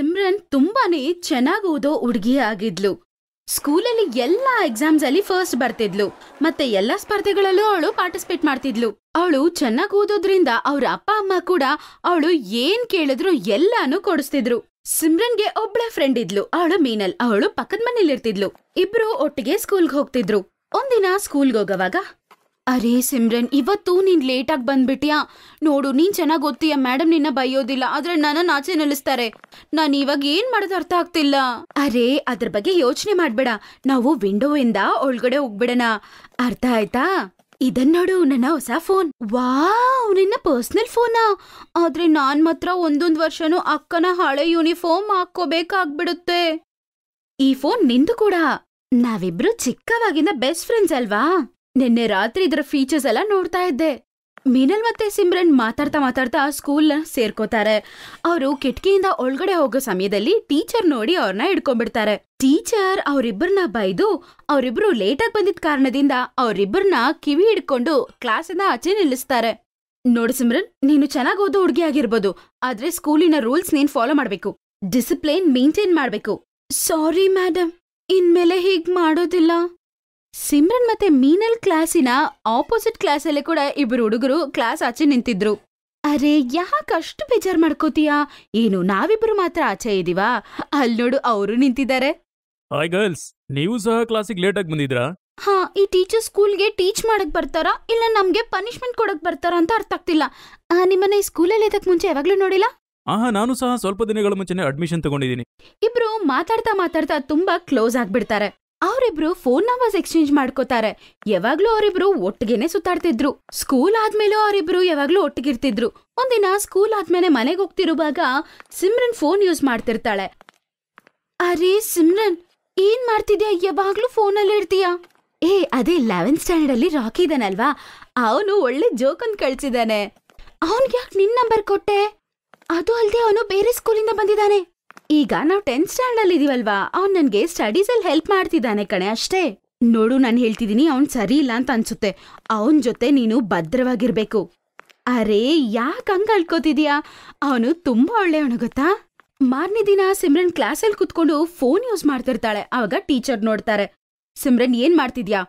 ಸಿಮ್ರನ್ ತುಂಬಾನೇ ಚೆನ್ನಾಗಿ ಓದೋ ಹುಡುಗಿ ಆಗಿದ್ಲು ಸ್ಕೂಲಲ್ಲಿ ಎಲ್ಲಾ ಎಕ್ಸಾಮ್ಸ್ ಅಲ್ಲಿ ಫಸ್ಟ್ ಬರ್ತಿದ್ಲು ಮತ್ತೆ ಎಲ್ಲಾ ಸ್ಪರ್ಧೆಗಳಲ್ಲೂ ಅವಳು ಪಾರ್ಟಿಸಿಪೇಟ್ ಮಾಡ್ತಿದ್ಲು ಅವಳು ಚೆನ್ನಾಗಿ ಓದೋದ್ರಿಂದ ಅವ್ರ ಅಪ್ಪ ಅಮ್ಮ ಕೂಡ ಅವಳು ಏನ್ ಕೇಳಿದ್ರು ಎಲ್ಲಾನು ಕೊಡಿಸ್ತಿದ್ರು ಸಿಮ್ರನ್ಗೆ ಒಬ್ಳ ಫ್ರೆಂಡ್ ಇದ್ಲು ಅವಳು ಮೀನಲ್ ಅವಳು ಪಕ್ಕದ ಇರ್ತಿದ್ಲು ಇಬ್ರು ಒಟ್ಟಿಗೆ ಸ್ಕೂಲ್ಗೆ ಹೋಗ್ತಿದ್ರು ಒಂದಿನ ಸ್ಕೂಲ್ಗೆ ಹೋಗವಾಗ ಅರೇ ಸಿಮ್ರನ್ ಇವತ್ತು ನೀನು ಲೇಟಾಗಿ ಬಂದ್ಬಿಟ್ಯಾ ನೋಡು ನೀನ್ ಚೆನ್ನಾಗಿ ಓದ್ತೀಯ ಮೇಡಮ್ ನಿನ್ನ ಬೈಯೋದಿಲ್ಲ ಆದ್ರೆ ನನ್ನ ಆಚೆ ನಿಲ್ಲಿಸ್ತಾರೆ ನಾನು ಇವಾಗ ಏನು ಮಾಡೋದು ಅರ್ಥ ಆಗ್ತಿಲ್ಲ ಅರೇ ಅದ್ರ ಬಗ್ಗೆ ಯೋಚನೆ ಮಾಡಬೇಡ ನಾವು ವಿಂಡೋಯಿಂದ ಒಳಗಡೆ ಹೋಗ್ಬಿಡೋಣ ಅರ್ಥ ಆಯ್ತಾ ಇದನ್ನ ನೋಡು ನನ್ನ ಹೊಸ ಫೋನ್ ವಾವ್ ನಿನ್ನ ಪರ್ಸ್ನಲ್ ಫೋನಾ ಆದ್ರೆ ನಾನು ಮಾತ್ರ ಒಂದೊಂದು ವರ್ಷನೂ ಅಕ್ಕನ ಹಳೆ ಯೂನಿಫಾರ್ಮ್ ಹಾಕೋಬೇಕಾಗ್ಬಿಡುತ್ತೆ ಈ ಫೋನ್ ನಿಂದು ಕೂಡ ನಾವಿಬ್ರು ಚಿಕ್ಕವಾಗಿಂದ ಬೆಸ್ಟ್ ಫ್ರೆಂಡ್ಸ್ ಅಲ್ವಾ ನಿನ್ನೆ ರಾತ್ರಿ ಇದರ ಫೀಚರ್ಸ್ ಎಲ್ಲ ನೋಡ್ತಾ ಇದ್ದೆ ಮೀನಲ್ ಮತ್ತೆ ಸಿಮ್ರನ್ ಮಾತಾಡ್ತಾ ಮಾತಾಡ್ತಾ ಸ್ಕೂಲ್ನ ಸೇರ್ಕೋತಾರೆ ಅವರು ಕಿಟಕಿಯಿಂದ ಒಳಗಡೆ ಹೋಗೋ ಸಮಯದಲ್ಲಿ ಟೀಚರ್ ನೋಡಿ ಅವ್ರನ್ನ ಹಿಡ್ಕೊಂಡ್ಬಿಡ್ತಾರೆ ಟೀಚರ್ ಅವರಿಬ್ಬರನ್ನ ಬೈದು ಅವರಿಬ್ರು ಲೇಟಾಗಿ ಬಂದಿದ್ದ ಕಾರಣದಿಂದ ಅವರಿಬ್ಬರನ್ನ ಕಿವಿ ಹಿಡ್ಕೊಂಡು ಕ್ಲಾಸಿಂದ ಆಚೆ ನಿಲ್ಲಿಸ್ತಾರೆ ನೋಡು ಸಿಮ್ರನ್ ನೀನು ಚೆನ್ನಾಗಿ ಓದೋ ಹುಡುಗಿ ಆಗಿರ್ಬೋದು ಆದ್ರೆ ಸ್ಕೂಲಿನ ರೂಲ್ಸ್ ನೀನ್ ಫಾಲೋ ಮಾಡ್ಬೇಕು ಡಿಸಿಪ್ಲಿನ್ ಮೇಂಟೈನ್ ಮಾಡ್ಬೇಕು ಸಾರಿ ಮ್ಯಾಡಮ್ ಇನ್ಮೇಲೆ ಹೀಗ್ ಮಾಡೋದಿಲ್ಲ ಸಿಮ್ರನ್ ಮತ್ತೆ ಮೀನಲ್ ಕ್ಲಾಸಿನ ಆಪೋಸಿಟ್ ಕ್ಲಾಸಲ್ಲೇ ಕೂಡ ಇಬ್ರು ಹುಡುಗರು ಕ್ಲಾಸ್ ಆಚೆ ನಿಂತಿದ್ರು ಅರೆ ಯಾಕೆ ಅಷ್ಟು ಬೇಜಾರು ಮಾಡ್ಕೋತೀಯಾ ಏನು ನಾವಿಬ್ರು ಮಾತ್ರ ಆಚೆ ಇದೀವಾ ಅಲ್ಲಿ ನೋಡು ಅವರು ನಿಂತಿದ್ದಾರೆ ಹಾಯ್ ಗರ್ಲ್ಸ್ ನೀವು ಸಹ ಕ್ಲಾಸಿಗೆ ಲೇಟ್ ಆಗಿ ಬಂದಿದ್ರಾ ಹಾ ಈ ಟೀಚರ್ ಸ್ಕೂಲ್ಗೆ ಟೀಚ್ ಮಾಡಕ್ ಬರ್ತಾರಾ ಇಲ್ಲ ನಮ್ಗೆ ಪನಿಷ್ಮೆಂಟ್ ಕೊಡಕ್ ಬರ್ತಾರಾ ಅಂತ ಅರ್ಥ ಆಗ್ತಿಲ್ಲ ಆ, ನಿಮ್ಮನ್ನ ಈ ಸ್ಕೂಲಲ್ಲಿ ಇದಕ್ ಮುಂಚೆ ಯಾವಾಗ್ಲೂ ನೋಡಿಲ್ಲ ಹಾ ನಾನು ಸಹ ಸ್ವಲ್ಪ ದಿನಗಳ ಮುಂಚೆನೆ ಅಡ್ಮಿಷನ್ ತಗೊಂಡಿದ್ದೀನಿ ಇಬ್ರು ಮಾತಾಡ್ತಾ ಮಾತಾಡ್ತಾ ತುಂಬಾ ಕ್ಲೋಸ್ ಆಗ್ಬಿಡ್ತಾರೆ ಅವರಿಬ್ರು ಫೋನ್ ನಂಬರ್ಸ್ ಎಕ್ಸ್ಚೇಂಜ್ ಮಾಡ್ಕೋತಾರೆ ಯಾವಾಗ್ಲೂ ಅವರಿಬ್ರು ಒಟ್ಟಿಗೆನೆ ಸುತ್ತಾಡ್ತಿದ್ರು ಸ್ಕೂಲ್ ಆದ್ಮೇಲೆ ಅವರಿಬ್ರು ಯಾವಾಗ್ಲೂ ಒಟ್ಟಿಗಿರ್ತಿದ್ರು ಒಂದಿನ ಸ್ಕೂಲ್ ಆದ್ಮೇಲೆ ಮನೆಗೆ ಹೋಗ್ತಿರುವಾಗ ಸಿಮ್ರನ್ ಫೋನ್ ಯೂಸ್ ಮಾಡ್ತಿರ್ತಾಳೆ ಅರೇ ಸಿಮ್ರನ್ ಏನ್ ಮಾಡ್ತಿದ್ಯಾ ಯಾವಾಗ್ಲೂ ಅಲ್ಲಿ ಇರ್ತೀಯಾ ಏ ಅದೇ ಲೆವೆನ್ ಸ್ಟ್ಯಾಂಡರ್ಡ್ ಅಲ್ಲಿ ರಾಕಿ ಇದಾನಲ್ವಾ ಅವನು ಒಳ್ಳೆ ಜೋಕ್ ಅಂತ ಕಳ್ಸಿದಾನೆ ಅವನ್ಗೆ ಯಾಕೆ ನಿನ್ ನಂಬರ್ ಕೊಟ್ಟೆ ಅದು ಅಲ್ಲದೆ ಅವನು ಬೇರೆ ಸ್ಕೂಲಿಂದ ಬಂದಿದ್ದಾನೆ ಈಗ ನಾವು ಟೆಂತ್ ಸ್ಟ್ಯಾಂಡ್ ಅಲ್ಲಿ ಇದೀವಲ್ವಾ ಅವ್ನ್ ನನ್ಗೆ ಸ್ಟಡೀಸ್ ಅಲ್ಲಿ ಹೆಲ್ಪ್ ಮಾಡ್ತಿದ್ದಾನೆ ಕಣೆ ಅಷ್ಟೇ ನೋಡು ನಾನು ಹೇಳ್ತಿದೀನಿ ಅವ್ನ್ ಸರಿ ಇಲ್ಲ ಅಂತ ಅನ್ಸುತ್ತೆ ಅವನ್ ಜೊತೆ ನೀನು ಭದ್ರವಾಗಿರ್ಬೇಕು ಅರೆ ಯಾಕ ಹಂಗ್ ಅಳ್ಕೋತಿದ್ಯಾ ಅವನು ತುಂಬಾ ಒಳ್ಳೆಯವನು ಗೊತ್ತಾ ಮಾರ್ನೇ ದಿನ ಸಿಮ್ರನ್ ಅಲ್ಲಿ ಕುತ್ಕೊಂಡು ಫೋನ್ ಯೂಸ್ ಮಾಡ್ತಿರ್ತಾಳೆ ಅವಾಗ ಟೀಚರ್ ನೋಡ್ತಾರೆ ಸಿಮ್ರನ್ ಏನ್ ಮಾಡ್ತಿದ್ಯಾ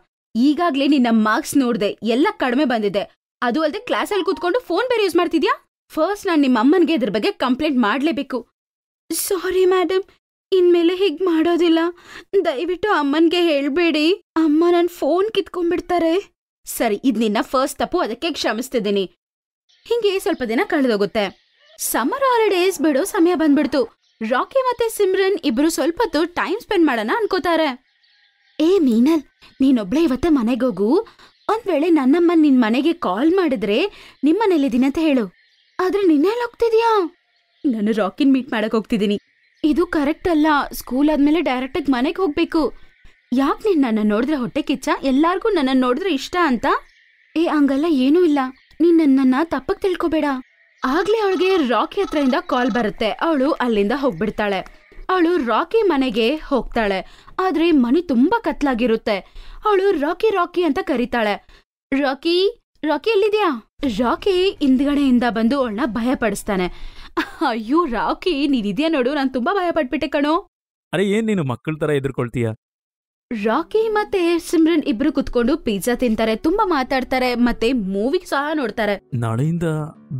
ಈಗಾಗ್ಲೇ ನಿನ್ನ ಮಾರ್ಕ್ಸ್ ನೋಡ್ದೆ ಎಲ್ಲ ಕಡಿಮೆ ಬಂದಿದೆ ಅದು ಅಲ್ಲದೆ ಅಲ್ಲಿ ಕುತ್ಕೊಂಡು ಫೋನ್ ಬೇರೆ ಯೂಸ್ ಮಾಡ್ತಿದ್ಯಾ ಫಸ್ಟ್ ನಾನು ನಿಮ್ಮ ಅಮ್ಮನ್ಗೆ ಇದ್ರ ಬಗ್ಗೆ ಕಂಪ್ಲೇಂಟ್ ಮಾಡ್ಲೇಬೇಕು ಸಾರಿ ಮೇಡಮ್ ಇನ್ಮೇಲೆ ಹೀಗೆ ಮಾಡೋದಿಲ್ಲ ದಯವಿಟ್ಟು ಅಮ್ಮನಿಗೆ ಹೇಳಬೇಡಿ ಅಮ್ಮ ನನ್ನ ಫೋನ್ ಕಿತ್ಕೊಂಡ್ಬಿಡ್ತಾರೆ ಸರಿ ಇದು ನಿನ್ನ ಫಸ್ಟ್ ತಪ್ಪು ಅದಕ್ಕೆ ಕ್ಷಮಿಸ್ತಿದ್ದೀನಿ ಹಿಂಗೆ ಸ್ವಲ್ಪ ದಿನ ಕಳೆದೋಗುತ್ತೆ ಸಮರ್ ಹಾಲಿಡೇಸ್ ಬಿಡೋ ಸಮಯ ಬಂದ್ಬಿಡ್ತು ರಾಕಿ ಮತ್ತೆ ಸಿಮ್ರನ್ ಇಬ್ರು ಸ್ವಲ್ಪ ಹೊತ್ತು ಟೈಮ್ ಸ್ಪೆಂಡ್ ಮಾಡೋಣ ಅನ್ಕೋತಾರೆ ಏ ಮೀನಲ್ ನೀನೊಬ್ಳೆ ಇವತ್ತ ಮನೆಗೆ ಹೋಗು ಒಂದ್ ವೇಳೆ ನನ್ನಮ್ಮ ನಿನ್ ಮನೆಗೆ ಕಾಲ್ ಮಾಡಿದ್ರೆ ನಿಮ್ಮನೇಲಿದ್ದೀನಿ ಅಂತ ಹೇಳು ಆದ್ರೆ ನಿನ್ನೆಲ್ಲ ಹೋಗ್ತಿದ್ಯಾ ನಾನು ರಾಕಿನ್ ಮೀಟ್ ಮಾಡಕ್ ಹೋಗ್ತಿದ್ದೀನಿ ಇದು ಕರೆಕ್ಟ್ ಅಲ್ಲ ಸ್ಕೂಲ್ ಆದ್ಮೇಲೆ ಡೈರೆಕ್ಟ್ ಆಗಿ ಮನೆಗೆ ಹೋಗ್ಬೇಕು ಯಾಕೆ ನೀನ್ ನನ್ನ ನೋಡಿದ್ರೆ ಹೊಟ್ಟೆ ಕಿಚ್ಚ ಎಲ್ಲಾರ್ಗೂ ನನ್ನ ನೋಡಿದ್ರೆ ಇಷ್ಟ ಅಂತ ಏ ಹಂಗಲ್ಲ ಏನೂ ಇಲ್ಲ ನೀನ್ ನನ್ನನ್ನ ತಪ್ಪಕ್ ತಿಳ್ಕೊಬೇಡ ಆಗ್ಲೇ ಅವಳಿಗೆ ರಾಕಿ ಹತ್ರದಿಂದ ಕಾಲ್ ಬರುತ್ತೆ ಅವಳು ಅಲ್ಲಿಂದ ಹೋಗ್ಬಿಡ್ತಾಳೆ ಅವಳು ರಾಕಿ ಮನೆಗೆ ಹೋಗ್ತಾಳೆ ಆದ್ರೆ ಮನೆ ತುಂಬಾ ಕತ್ಲಾಗಿರುತ್ತೆ ಅವಳು ರಾಕಿ ರಾಕಿ ಅಂತ ಕರೀತಾಳೆ ರಾಕಿ ರಾಕಿ ಎಲ್ಲಿದ್ಯಾ ರಾಕಿ ಹಿಂದ್ಗಡೆಯಿಂದ ಬಂದು ಅವಳನ್ನ ಭಯ ಅಯ್ಯೋ ರಾಕಿ ನೀನಿದ್ಯಾ ನೋಡು ನಾನು ತುಂಬಾ ಭಯ ಪಟ್ಬಿಟ್ಟೆ ಕಣೋ ಅರೆ ಏನ್ ನೀನು ಮಕ್ಕಳ ತರ ಎದುರ್ಕೊಳ್ತೀಯ ರಾಕಿ ಮತ್ತೆ ಸಿಮ್ರನ್ ಇಬ್ರು ಕುತ್ಕೊಂಡು ಪಿಜ್ಜಾ ತಿಂತಾರೆ ತುಂಬಾ ಮಾತಾಡ್ತಾರೆ ಮತ್ತೆ ಮೂವಿ ಸಹ ನೋಡ್ತಾರೆ ನಾಳೆಯಿಂದ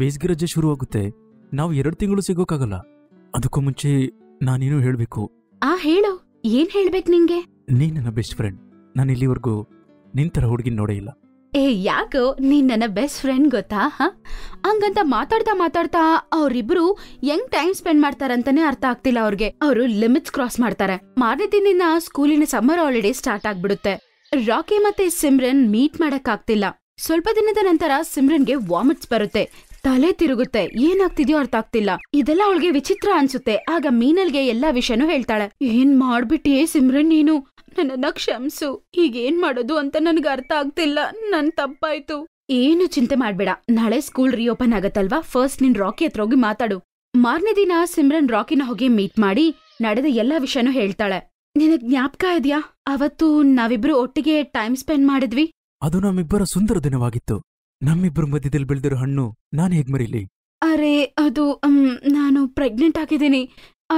ಬೇಸಿಗೆ ರಜೆ ಶುರುವಾಗುತ್ತೆ ನಾವು ಎರಡು ತಿಂಗಳು ಸಿಗೋಕಾಗಲ್ಲ ಅದಕ್ಕೂ ಮುಂಚೆ ನಾನೇನು ಹೇಳ್ಬೇಕು ಆ ಹೇಳು ಏನ್ ಹೇಳ್ಬೇಕು ನಿಂಗೆ ನೀನ್ ನನ್ನ ಬೆಸ್ಟ್ ಫ್ರೆಂಡ್ ನಾನು ಇಲ್ಲಿವರೆಗೂ ನಿನ್ ತರ ಹುಡುಗಿನ ನೋಡೇ ಇಲ್ಲ ಏ ಯಾಕೋ ನೀನ್ ನನ್ನ ಬೆಸ್ಟ್ ಫ್ರೆಂಡ್ ಗೊತ್ತಾ ಹಾ ಹಂಗಂತ ಮಾತಾಡ್ತಾ ಮಾತಾಡ್ತಾ ಅವರಿಬ್ರು ಹೆಂಗ್ ಟೈಮ್ ಸ್ಪೆಂಡ್ ಮಾಡ್ತಾರಂತಾನೆ ಅರ್ಥ ಆಗ್ತಿಲ್ಲ ಅವ್ರಿಗೆ ಅವರು ಲಿಮಿಟ್ಸ್ ಕ್ರಾಸ್ ಮಾಡ್ತಾರೆ ಮಾರನೇ ದಿನ ಸ್ಕೂಲಿನ ಸಮ್ಮರ್ ಹಾಲಿಡೇ ಸ್ಟಾರ್ಟ್ ಆಗ್ಬಿಡುತ್ತೆ ರಾಕಿ ಮತ್ತೆ ಸಿಮ್ರನ್ ಮೀಟ್ ಮಾಡಕ್ ಆಗ್ತಿಲ್ಲ ಸ್ವಲ್ಪ ದಿನದ ನಂತರ ಸಿಮ್ರನ್ಗೆ ವಾಮಿಟ್ಸ್ ಬರುತ್ತೆ ತಲೆ ತಿರುಗುತ್ತೆ ಏನಾಗ್ತಿದ್ಯೋ ಅರ್ಥ ಆಗ್ತಿಲ್ಲ ಇದೆಲ್ಲ ಅವಳಿಗೆ ವಿಚಿತ್ರ ಅನ್ಸುತ್ತೆ ಆಗ ಮೀನಲ್ಗೆ ಎಲ್ಲಾ ವಿಷಯನೂ ಹೇಳ್ತಾಳೆ ಏನ್ ಮಾಡ್ಬಿಟ್ಟಿಯೇ ಸಿಮ್ರನ್ ನೀನು ನನ್ನನ್ನ ಕ್ಷಮಿಸು ಈಗೇನ್ ಮಾಡೋದು ಅಂತ ನನಗೆ ಅರ್ಥ ಆಗ್ತಿಲ್ಲ ನನ್ ತಪ್ಪಾಯ್ತು ಏನು ಚಿಂತೆ ಮಾಡ್ಬೇಡ ನಾಳೆ ಸ್ಕೂಲ್ ರಿಓಪನ್ ಆಗತ್ತಲ್ವಾ ಫಸ್ಟ್ ನಿನ್ ರಾಕಿ ಹತ್ರ ಹೋಗಿ ಮಾತಾಡು ಮಾರನೇ ದಿನ ಸಿಮ್ರನ್ ರಾಕಿನ ಹೋಗಿ ಮೀಟ್ ಮಾಡಿ ನಡೆದ ಎಲ್ಲಾ ವಿಷಯನೂ ಹೇಳ್ತಾಳೆ ನಿನಗ್ ಜ್ಞಾಪಕ ಇದ್ಯಾ ಅವತ್ತು ನಾವಿಬ್ರು ಒಟ್ಟಿಗೆ ಟೈಮ್ ಸ್ಪೆಂಡ್ ಮಾಡಿದ್ವಿ ಅದು ನಮ್ಮಿಬ್ಬರ ಸುಂದರ ದಿನವಾಗಿತ್ತು ನಮ್ಮಿಬ್ರು ಮಧ್ಯದಲ್ಲಿ ಬೆಳೆದಿರೋ ಹಣ್ಣು ನಾನು ಹೇಗ್ ಮರಿಲಿ ಅರೆ ಅದು ನಾನು ಪ್ರೆಗ್ನೆಂಟ್ ಆಗಿದ್ದೀನಿ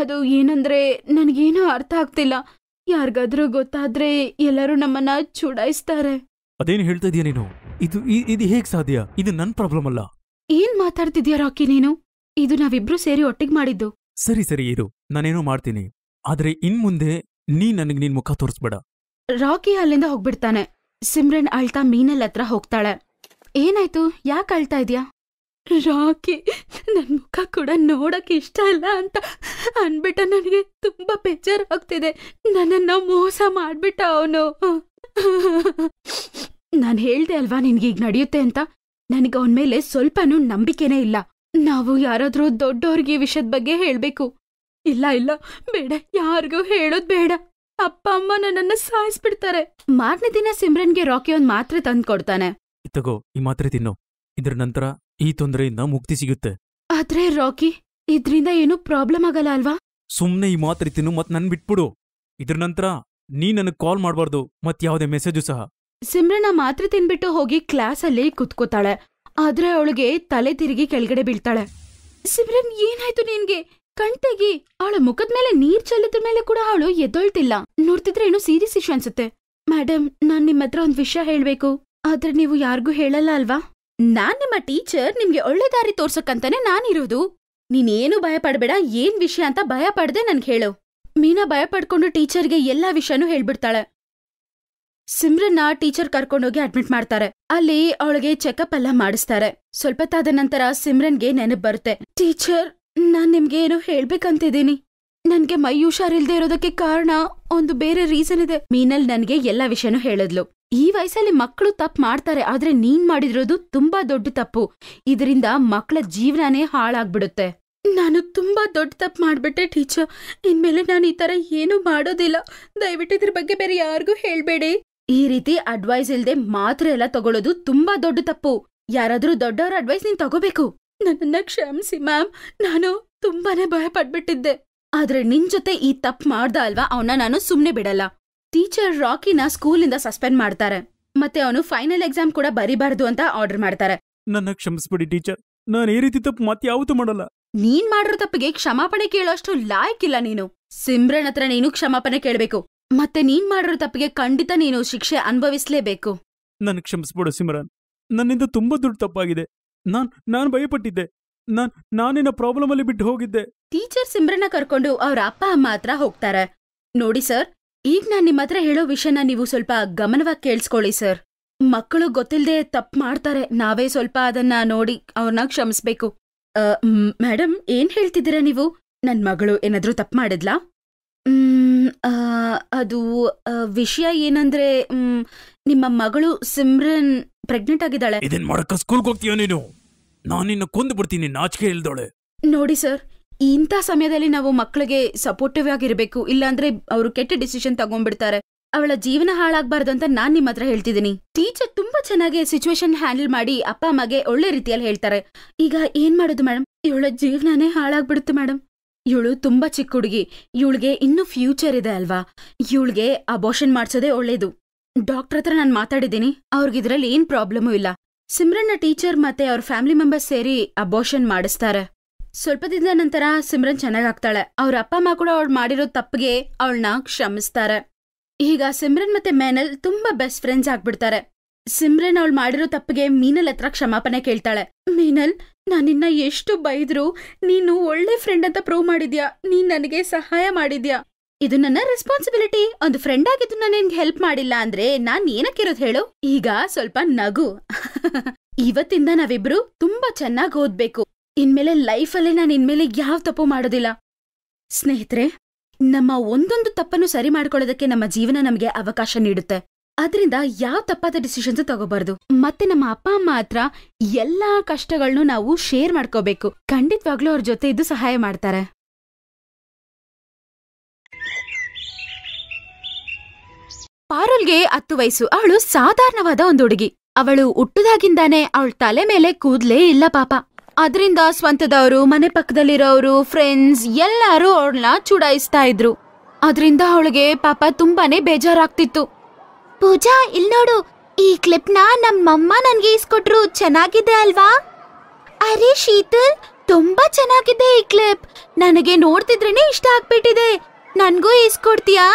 ಅದು ಏನಂದ್ರೆ ನನಗೇನೂ ಅರ್ಥ ಆಗ್ತಿಲ್ಲ ಯಾರಿಗಾದ್ರೂ ಗೊತ್ತಾದ್ರೆ ಎಲ್ಲರೂ ನಮ್ಮನ್ನ ಚುಡಾಯಿಸ್ತಾರೆ ಅದೇನು ಹೇಳ್ತಾ ಇದೀಯ ನೀನು ಇದು ಇದು ಹೇಗ್ ಸಾಧ್ಯ ಇದು ನನ್ ಪ್ರಾಬ್ಲಮ್ ಅಲ್ಲ ಏನ್ ಮಾತಾಡ್ತಿದ್ಯಾ ರಾಕಿ ನೀನು ಇದು ನಾವಿಬ್ರು ಸೇರಿ ಒಟ್ಟಿಗೆ ಮಾಡಿದ್ದು ಸರಿ ಸರಿ ಇರು ನಾನೇನೋ ಮಾಡ್ತೀನಿ ಆದ್ರೆ ಮುಂದೆ ನೀ ನನಗ್ ನಿನ್ ಮುಖ ತೋರಿಸ್ಬೇಡ ರಾಕಿ ಅಲ್ಲಿಂದ ಹೋಗ್ಬಿಡ್ತಾನೆ ಸಿಮ್ರನ್ ಅಳ್ತಾ ಮೀನಲ್ ಹತ್ರ ಹೋಗ್ತಾಳೆ ಏನಾಯ್ತು ಯಾಕೆ ಅಳ್ತಾ ಇದ್ಯಾ ರಾಕಿ ನನ್ ಮುಖ ಕೂಡ ನೋಡಕ್ ಇಷ್ಟ ಇಲ್ಲ ಅಂತ ಅಂದ್ಬಿಟ್ಟ ನನಗೆ ಬೇಜಾರ್ ಬೇಜಾರಾಗ್ತಿದೆ ನನ್ನನ್ನ ಮೋಸ ಮಾಡ್ಬಿಟ್ಟ ಅವನು ನಾನು ಹೇಳ್ದೆ ಅಲ್ವಾ ಈಗ ನಡೆಯುತ್ತೆ ಅಂತ ನನಗೆ ಅವನ ಮೇಲೆ ಸ್ವಲ್ಪನೂ ನಂಬಿಕೆನೇ ಇಲ್ಲ ನಾವು ಯಾರಾದರೂ ದೊಡ್ಡವ್ರಿಗೆ ವಿಷಯದ ಬಗ್ಗೆ ಹೇಳಬೇಕು ಇಲ್ಲ ಇಲ್ಲ ಬೇಡ ಯಾರಿಗೂ ಹೇಳೋದ್ ಬೇಡ ಅಪ್ಪ ಅಮ್ಮ ನನ್ನನ್ನ ಸಾಯಿಸ್ಬಿಡ್ತಾರೆ ಮಾರನೇ ದಿನ ಸಿಮ್ರನ್ಗೆ ರಾಕಿ ಒಂದ್ ಮಾತ್ರೆ ತಂದು ಕೊಡ್ತಾನೆ ತಗೋ ಈ ಮಾತ್ರೆ ತಿನ್ನು ಇದ್ರ ನಂತರ ಈ ತೊಂದರೆಯಿಂದ ಮುಕ್ತಿ ಸಿಗುತ್ತೆ ಆದ್ರೆ ರಾಕಿ ಇದ್ರಿಂದ ಏನು ಪ್ರಾಬ್ಲಮ್ ಆಗಲ್ಲ ಅಲ್ವಾ ಸುಮ್ನೆ ಈ ಮಾತ್ರ ತಿನ್ನು ಮತ್ ನನ್ ಬಿಟ್ಬಿಡು ಇದ್ರ ನಂತರ ನೀ ಕಾಲ್ ಮಾಡಬಾರ್ದು ಮತ್ ಯಾವುದೇ ಮೆಸೇಜು ಸಹ ಸಿಮ್ರನ್ ಮಾತ್ರ ಮಾತ್ರೆ ತಿನ್ಬಿಟ್ಟು ಹೋಗಿ ಕ್ಲಾಸ್ ಅಲ್ಲಿ ಕುತ್ಕೋತಾಳೆ ಆದ್ರೆ ಅವಳಿಗೆ ತಲೆ ತಿರುಗಿ ಕೆಳಗಡೆ ಬೀಳ್ತಾಳೆ ಸಿಮ್ರನ್ ಏನಾಯ್ತು ನಿನ್ಗೆ ಕಣ್ತೆಗಿ ಅವಳ ಮುಖದ ಮೇಲೆ ನೀರ್ ಚೆಲ್ಲಿದ್ರ ಮೇಲೆ ಕೂಡ ಅವಳು ಎದೊಳ್ತಿಲ್ಲ ನೋಡ್ತಿದ್ರೆ ಏನು ಸೀರಿಯಸ್ ಇಶ್ಯೂ ಅನ್ಸುತ್ತೆ ಮೇಡಮ್ ನಾನ್ ನಿಮ್ಮತ್ರ ಒಂದ್ ವಿಷಯ ಹೇಳ್ಬೇಕು ಆದ್ರೆ ನೀವು ಯಾರಿಗೂ ಹೇಳಲ್ಲ ಅಲ್ವಾ ನಾನ್ ನಿಮ್ಮ ಟೀಚರ್ ನಿಮ್ಗೆ ಒಳ್ಳೆ ದಾರಿ ತೋರ್ಸಕ್ಕಂತಾನೆ ನಾನಿರೋದು ನೀನೇನು ಭಯ ಪಡ್ಬೇಡ ಏನ್ ವಿಷಯ ಅಂತ ಭಯ ಪಡ್ದೆ ನನ್ಗೆ ಹೇಳು ಮೀನಾ ಭಯ ಪಡ್ಕೊಂಡು ಟೀಚರ್ಗೆ ಎಲ್ಲಾ ವಿಷಯನೂ ಹೇಳ್ಬಿಡ್ತಾಳೆ ಸಿಮ್ರನ್ನ ಟೀಚರ್ ಕರ್ಕೊಂಡೋಗಿ ಅಡ್ಮಿಟ್ ಮಾಡ್ತಾರೆ ಅಲ್ಲಿ ಅವಳಿಗೆ ಚೆಕ್ಅಪ್ ಎಲ್ಲ ಮಾಡಿಸ್ತಾರೆ ಸ್ವಲ್ಪ ತಾದ ನಂತರ ಸಿಮ್ರನ್ಗೆ ನೆನಪು ಬರುತ್ತೆ ಟೀಚರ್ ನಾನ್ ನಿಮ್ಗೆ ಏನೋ ಹೇಳ್ಬೇಕಂತಿದ್ದೀನಿ ನನ್ಗೆ ಮೈ ಹುಷಾರಿಲ್ದೇ ಇರೋದಕ್ಕೆ ಕಾರಣ ಒಂದು ಬೇರೆ ರೀಸನ್ ಇದೆ ಮೀನಲ್ ನನ್ಗೆ ಎಲ್ಲಾ ವಿಷಯನೂ ಹೇಳಿದ್ಲು ಈ ವಯಸ್ಸಲ್ಲಿ ಮಕ್ಕಳು ತಪ್ಪು ಮಾಡ್ತಾರೆ ಆದ್ರೆ ನೀನ್ ಮಾಡಿದಿರೋದು ತುಂಬಾ ದೊಡ್ಡ ತಪ್ಪು ಇದರಿಂದ ಮಕ್ಕಳ ಜೀವನನೇ ಹಾಳಾಗ್ಬಿಡುತ್ತೆ ನಾನು ತುಂಬಾ ದೊಡ್ಡ ತಪ್ಪು ಮಾಡ್ಬಿಟ್ಟೆ ಟೀಚರ್ ಇನ್ಮೇಲೆ ನಾನು ಈ ತರ ಏನು ಮಾಡೋದಿಲ್ಲ ದಯವಿಟ್ಟು ಇದ್ರ ಬಗ್ಗೆ ಬೇರೆ ಯಾರಿಗೂ ಹೇಳ್ಬೇಡಿ ಈ ರೀತಿ ಅಡ್ವೈಸ್ ಇಲ್ಲದೆ ಮಾತ್ರ ಎಲ್ಲ ತಗೊಳ್ಳೋದು ತುಂಬಾ ದೊಡ್ಡ ತಪ್ಪು ಯಾರಾದ್ರೂ ದೊಡ್ಡವರ ಅಡ್ವೈಸ್ ನೀನ್ ತಗೋಬೇಕು ನನ್ನ ಕ್ಷಮಿಸಿ ಮ್ಯಾಮ್ ನಾನು ತುಂಬಾನೇ ಭಯ ಪಡ್ಬಿಟ್ಟಿದ್ದೆ ಆದ್ರೆ ನಿನ್ ಜೊತೆ ಈ ತಪ್ಪು ಮಾಡ್ದ ಅಲ್ವಾ ಅವನ್ನ ನಾನು ಸುಮ್ನೆ ಬಿಡಲ್ಲ ಟೀಚರ್ ರಾಕಿನ ಸ್ಕೂಲಿಂದ ಸಸ್ಪೆಂಡ್ ಮಾಡ್ತಾರೆ ಮತ್ತೆ ಅವನು ಫೈನಲ್ ಎಕ್ಸಾಮ್ ಕೂಡ ಬರಿಬಾರ್ದು ಅಂತ ಆರ್ಡರ್ ಮಾಡ್ತಾರೆ ನನ್ನ ಕ್ಷಮಿಸ್ಬಿಡಿ ಟೀಚರ್ ನಾನು ಈ ರೀತಿ ತಪ್ಪು ಮತ್ತೆ ಯಾವತ್ತೂ ಮಾಡಲ್ಲ ನೀನ್ ಮಾಡಿರೋ ತಪ್ಪಿಗೆ ಕ್ಷಮಾಪಣೆ ಕೇಳೋಷ್ಟು ಇಲ್ಲ ನೀನು ಸಿಮ್ರನ್ ಹತ್ರ ನೀನು ಕ್ಷಮಾಪಣೆ ಕೇಳಬೇಕು ಮತ್ತೆ ನೀನ್ ಮಾಡಿರೋ ತಪ್ಪಿಗೆ ಖಂಡಿತ ನೀನು ಶಿಕ್ಷೆ ಅನುಭವಿಸಲೇಬೇಕು ನನ್ ಕ್ಷಮಿಸ್ಬಿಡು ಸಿಮ್ರನ್ ನನ್ನಿಂದ ತುಂಬಾ ದೊಡ್ಡ ತಪ್ಪಾಗಿದೆ ನಾನ್ ನಾನು ಭಯಪಟ್ಟಿದ್ದೆ ನಾನ್ ನಾನಿನ ಪ್ರಾಬ್ಲಮ್ ಅಲ್ಲಿ ಬಿಟ್ಟು ಹೋಗಿದ್ದೆ ಟೀಚರ್ ಸಿಮ್ರನ್ನ ಕರ್ಕೊಂಡು ಅವ್ರ ಅಪ್ಪ ಅಮ್ಮ ಹತ್ರ ಹೋಗ್ತಾರೆ ನೋಡಿ ಸರ್ ಈಗ ನಾನು ನಿಮ್ಮ ಹತ್ರ ಹೇಳೋ ವಿಷಯನ ನೀವು ಸ್ವಲ್ಪ ಗಮನವಾಗಿ ಕೇಳಿಸ್ಕೊಳ್ಳಿ ಸರ್ ಮಕ್ಕಳು ಗೊತ್ತಿಲ್ಲದೆ ತಪ್ಪು ಮಾಡ್ತಾರೆ ನಾವೇ ಸ್ವಲ್ಪ ಅದನ್ನ ನೋಡಿ ಅವ್ರನ್ನ ಕ್ಷಮಿಸ್ಬೇಕು ಮೇಡಮ್ ಏನ್ ಹೇಳ್ತಿದ್ದೀರಾ ನೀವು ನನ್ನ ಮಗಳು ಏನಾದ್ರೂ ತಪ್ಪು ಮಾಡಿದ್ಲಾ ಅದು ವಿಷಯ ಏನಂದ್ರೆ ನಿಮ್ಮ ಮಗಳು ಸಿಮ್ರನ್ ಪ್ರೆಗ್ನೆಂಟ್ ಆಗಿದ್ದಾಳೆ ಇದನ್ ಸ್ಕೂಲ್ಗೆ ಹೋಗ್ತೀಯ ನೀನು ನಿನ್ನ ಕೊಂದು ಬಿಡ್ತೀನಿ ನಾಚಿಕೆ ಇಲ್ದೋಳೆ ನೋಡಿ ಸರ್ ಇಂಥ ಸಮಯದಲ್ಲಿ ನಾವು ಮಕ್ಕಳಿಗೆ ಸಪೋರ್ಟಿವ್ ಆಗಿರಬೇಕು ಇಲ್ಲಾಂದ್ರೆ ಅವರು ಕೆಟ್ಟ ಡಿಸಿಷನ್ ತಗೊಂಡ್ಬಿಡ್ತಾರೆ ಅವಳ ಜೀವನ ಹಾಳಾಗ್ಬಾರ್ದು ಅಂತ ನಾನ್ ನಿಮ್ಮ ಹತ್ರ ಹೇಳ್ತಿದ್ದೀನಿ ಟೀಚರ್ ತುಂಬಾ ಚೆನ್ನಾಗಿ ಸಿಚುವೇಶನ್ ಹ್ಯಾಂಡಲ್ ಮಾಡಿ ಅಪ್ಪ ಅಮ್ಮಗೆ ಒಳ್ಳೆ ರೀತಿಯಲ್ಲಿ ಹೇಳ್ತಾರೆ ಈಗ ಏನ್ ಮಾಡೋದು ಮೇಡಮ್ ಇವಳ ಜೀವನನೇ ಹಾಳಾಗ್ಬಿಡುತ್ತೆ ಮೇಡಮ್ ಇವಳು ತುಂಬಾ ಚಿಕ್ಕ ಹುಡುಗಿ ಇವಳಿಗೆ ಇನ್ನೂ ಫ್ಯೂಚರ್ ಇದೆ ಅಲ್ವಾ ಇವಳಿಗೆ ಅಬೋಷನ್ ಮಾಡ್ಸೋದೇ ಒಳ್ಳೇದು ಡಾಕ್ಟರ್ ಹತ್ರ ನಾನು ಮಾತಾಡಿದ್ದೀನಿ ಇದ್ರಲ್ಲಿ ಏನ್ ಪ್ರಾಬ್ಲಮೂ ಇಲ್ಲ ಸಿಮ್ರನ್ನ ಟೀಚರ್ ಮತ್ತೆ ಅವ್ರ ಫ್ಯಾಮಿಲಿ ಮೆಂಬರ್ಸ್ ಸೇರಿ ಅಬೋಷನ್ ಮಾಡಿಸ್ತಾರೆ ಸ್ವಲ್ಪ ದಿನದ ನಂತರ ಸಿಮ್ರನ್ ಚೆನ್ನಾಗಾಗ್ತಾಳೆ ಅವ್ರ ಅಪ್ಪ ಅಮ್ಮ ಕೂಡ ಅವಳು ಮಾಡಿರೋ ತಪ್ಪಿಗೆ ಅವಳನ್ನ ಕ್ಷಮಿಸ್ತಾರೆ ಈಗ ಸಿಮ್ರನ್ ಮತ್ತೆ ಮೇನಲ್ ತುಂಬಾ ಬೆಸ್ಟ್ ಫ್ರೆಂಡ್ಸ್ ಆಗ್ಬಿಡ್ತಾರೆ ಸಿಮ್ರನ್ ಅವಳು ಮಾಡಿರೋ ತಪ್ಪಿಗೆ ಮೀನಲ್ ಹತ್ರ ಕ್ಷಮಾಪಣೆ ಕೇಳ್ತಾಳೆ ಮೀನಲ್ ನಾನಿನ್ನ ಎಷ್ಟು ಬೈದ್ರು ನೀನು ಒಳ್ಳೆ ಫ್ರೆಂಡ್ ಅಂತ ಪ್ರೂವ್ ಮಾಡಿದ್ಯಾ ನೀನ್ ನನಗೆ ಸಹಾಯ ಮಾಡಿದ್ಯಾ ಇದು ನನ್ನ ರೆಸ್ಪಾನ್ಸಿಬಿಲಿಟಿ ಒಂದು ಫ್ರೆಂಡ್ ಆಗಿದ್ದು ನಾನು ನಿನ್ಗೆ ಹೆಲ್ಪ್ ಮಾಡಿಲ್ಲ ಅಂದ್ರೆ ನಾನ್ ಏನಕ್ಕಿರೋದು ಹೇಳು ಈಗ ಸ್ವಲ್ಪ ನಗು ಇವತ್ತಿಂದ ನಾವಿಬ್ರು ತುಂಬಾ ಚೆನ್ನಾಗಿ ಓದ್ಬೇಕು ಇನ್ಮೇಲೆ ಲೈಫಲ್ಲಿ ನಾನು ಇನ್ಮೇಲೆ ಯಾವ ತಪ್ಪು ಮಾಡೋದಿಲ್ಲ ಸ್ನೇಹಿತರೆ ನಮ್ಮ ಒಂದೊಂದು ತಪ್ಪನ್ನು ಸರಿ ಮಾಡ್ಕೊಳ್ಳೋದಕ್ಕೆ ನಮ್ಮ ಜೀವನ ನಮಗೆ ಅವಕಾಶ ನೀಡುತ್ತೆ ಅದರಿಂದ ಯಾವ ತಪ್ಪಾದ ಡಿಸಿಷನ್ಸ್ ತಗೋಬಾರ್ದು ಮತ್ತೆ ನಮ್ಮ ಅಪ್ಪ ಅಮ್ಮ ಹತ್ರ ಎಲ್ಲಾ ಕಷ್ಟಗಳನ್ನು ನಾವು ಶೇರ್ ಮಾಡ್ಕೋಬೇಕು ಖಂಡಿತವಾಗ್ಲೂ ಅವ್ರ ಜೊತೆ ಇದು ಸಹಾಯ ಮಾಡ್ತಾರೆ ಪಾರುಲ್ಗೆ ಹತ್ತು ವಯಸ್ಸು ಅವಳು ಸಾಧಾರಣವಾದ ಒಂದು ಹುಡುಗಿ ಅವಳು ಹುಟ್ಟುದಾಗಿಂದಾನೆ ಅವಳ ತಲೆ ಮೇಲೆ ಕೂದ್ಲೇ ಇಲ್ಲ ಪಾಪ ಅದರಿಂದ ಸ್ವಂತದವರು ಮನೆ ಪಕ್ಕದಲ್ಲಿರೋರು ಫ್ರೆಂಡ್ಸ್ ಎಲ್ಲರೂ ಅವಳನ್ನ ಚುಡಾಯಿಸ್ತಾ ಇದ್ರು ಅದರಿಂದ ಅವಳಿಗೆ ಪಾಪ ತುಂಬಾನೇ ಬೇಜಾರಾಗ್ತಿತ್ತು ಪೂಜಾ ಇಲ್ಲಿ ನೋಡು ಈ ಕ್ಲಿಪ್ ನ ನಮ್ಮಮ್ಮ ನನಗೆ ಇಸ್ಕೊಟ್ರು ಚೆನ್ನಾಗಿದೆ ಅಲ್ವಾ ಅರೆ ಶೀತಲ್ ತುಂಬಾ ಚೆನ್ನಾಗಿದೆ ಈ ಕ್ಲಿಪ್ ನನಗೆ ನೋಡ್ತಿದ್ರೇನೆ ಇಷ್ಟ ಆಗ್ಬಿಟ್ಟಿದೆ ನನಗೂ ಇಸ್ಕೊಡ್ತೀಯಾ